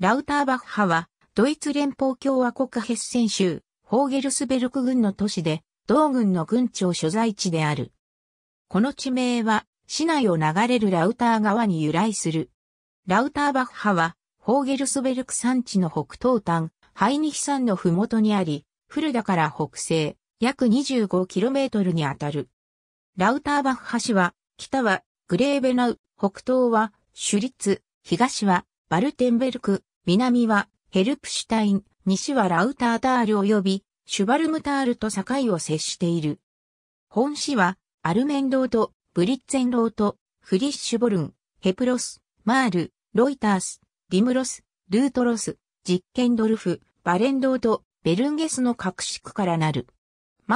ラウターバッハは、ドイツ連邦共和国ヘッセン州、ホーゲルスベルク軍の都市で、同軍の軍庁所在地である。この地名は、市内を流れるラウター川に由来する。ラウターバッハは、ホーゲルスベルク山地の北東端、ハイニヒ山のふもとにあり、フルダから北西、約 25km にあたる。ラウターバッハ市は、北はグレーベナウ、北東はシュリッツ、東はバルテンベルク、南はヘルプシュタイン、西はラウタータール及びシュバルムタールと境を接している。本市はアルメンロート、ブリッツェンロート、フリッシュボルン、ヘプロス、マール、ロイタース、ディムロス、ルートロス、実験ドルフ、バレンロード、ベルンゲスの各市区からなる。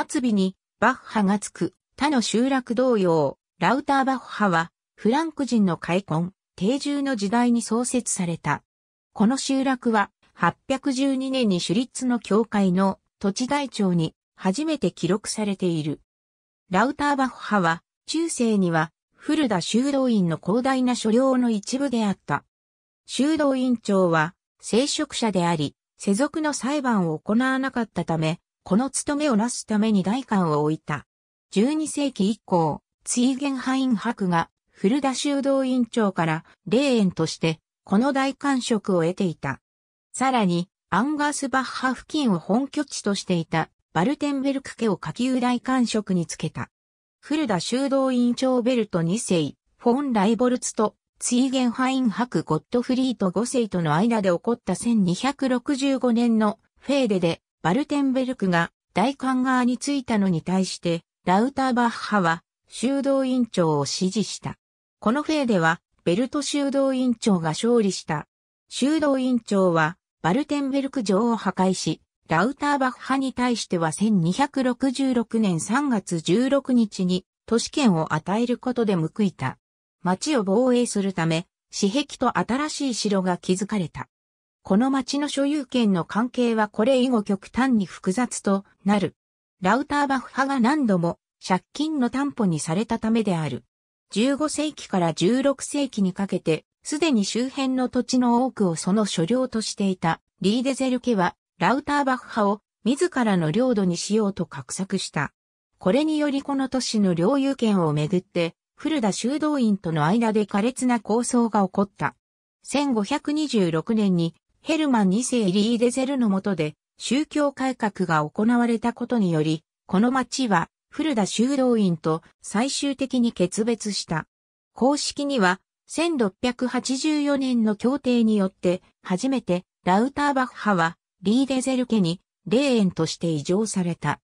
末尾にバッハがつく他の集落同様、ラウターバッハはフランク人の開墾、定住の時代に創設された。この集落は、812年に主立の教会の土地台帳に初めて記録されている。ラウターバッハ派は、中世には、古田修道院の広大な所領の一部であった。修道院長は、聖職者であり、世俗の裁判を行わなかったため、この務めをなすために大官を置いた。12世紀以降、追元ハイン博が古田修道院長から霊園としてこの大官職を得ていた。さらに、アンガースバッハ付近を本拠地としていたバルテンベルク家を下級大官職につけた。古田修道院長ベルト2世、フォン・ライボルツとツイーゲンハインクゴットフリート5世との間で起こった1265年のフェーデでバルテンベルクが大官側についたのに対してラウターバッハは修道院長を支持した。このフェーでは、ベルト修道院長が勝利した。修道院長は、バルテンベルク城を破壊し、ラウターバッハに対しては1266年3月16日に都市圏を与えることで報いた。町を防衛するため、私壁と新しい城が築かれた。この町の所有権の関係はこれ以後極端に複雑となる。ラウターバッハが何度も借金の担保にされたためである。15世紀から16世紀にかけて、すでに周辺の土地の多くをその所領としていたリーデゼル家は、ラウターバッハを自らの領土にしようと画策した。これによりこの都市の領有権をめぐって、古田修道院との間で苛烈な抗争が起こった。1526年にヘルマン2世リーデゼルの下で宗教改革が行われたことにより、この町は古田修道院と最終的に決別した。公式には、1684年の協定によって、初めてラウターバッハはリーデゼル家に霊園として移譲された。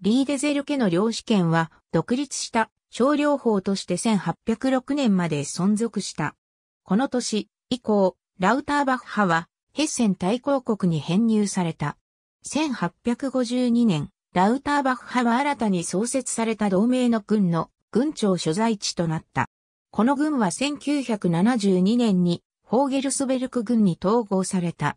リーデゼル家の領主権は独立した少領法として1806年まで存続した。この年以降、ラウターバッハはヘッセン大公国に編入された。1852年、ラウターバッハは新たに創設された同盟の軍の軍庁所在地となった。この軍は1972年にホーゲルスベルク軍に統合された。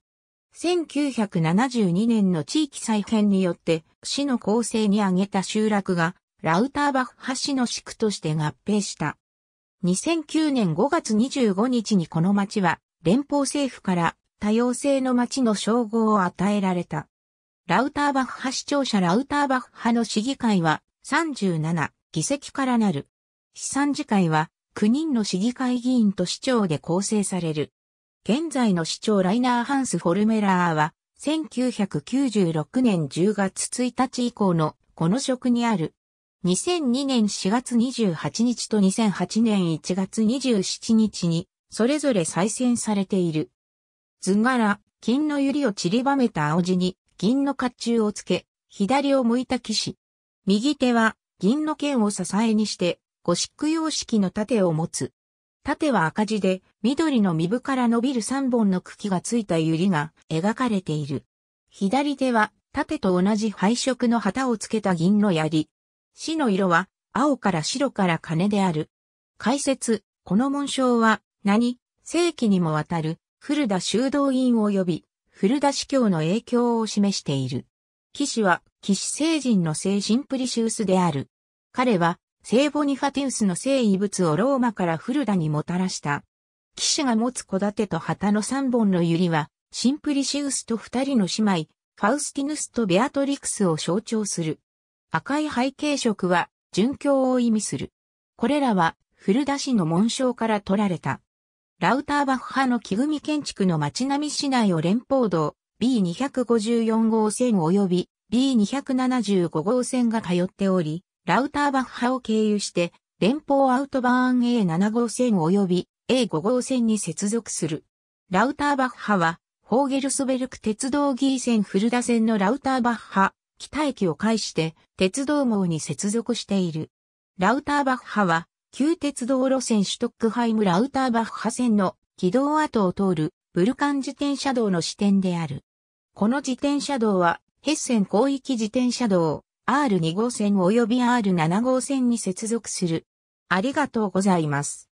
1972年の地域再編によって市の構成に挙げた集落がラウターバッハ市の市区として合併した。2009年5月25日にこの町は連邦政府から多様性の町の称号を与えられた。ラウターバッハ市庁舎ラウターバッハの市議会は37議席からなる。市参事会は9人の市議会議員と市長で構成される。現在の市長ライナー・ハンス・フォルメラーは1996年10月1日以降のこの職にある。2002年4月28日と2008年1月27日にそれぞれ再選されている。図柄、金の百合を散りばめた青地に銀の甲冑をつけ、左を向いた騎士。右手は銀の剣を支えにして、ゴシック様式の盾を持つ。盾は赤字で、緑の身部から伸びる3本の茎がついた百合が描かれている。左手は、盾と同じ配色の旗をつけた銀の槍。死の色は、青から白から金である。解説、この紋章は、何、世紀にもわたる、古田修道院を呼び、古田司教の影響を示している。騎士は騎士聖人の聖シンプリシウスである。彼は聖ボニファティウスの聖遺物をローマから古田にもたらした。騎士が持つ小盾と旗の三本の百合は、シンプリシウスと二人の姉妹、ファウスティヌスとベアトリクスを象徴する。赤い背景色は、殉教を意味する。これらは、古田氏の紋章から取られた。ラウターバッハの木組建築の街並み市内を連邦道 B254 号線及び B275 号線が通っており、ラウターバッハを経由して連邦アウトバーン A7 号線及び A5 号線に接続する。ラウターバッハは、ホーゲルスベルク鉄道ギー線古田線のラウターバッハ、北駅を介して鉄道網に接続している。ラウターバッハは、旧鉄道路線シュトックハイム・ラウターバッハ線の軌道跡を通るブルカン自転車道の支点である。この自転車道は、ヘッセン広域自転車道 R2 号線及び R7 号線に接続する。ありがとうございます。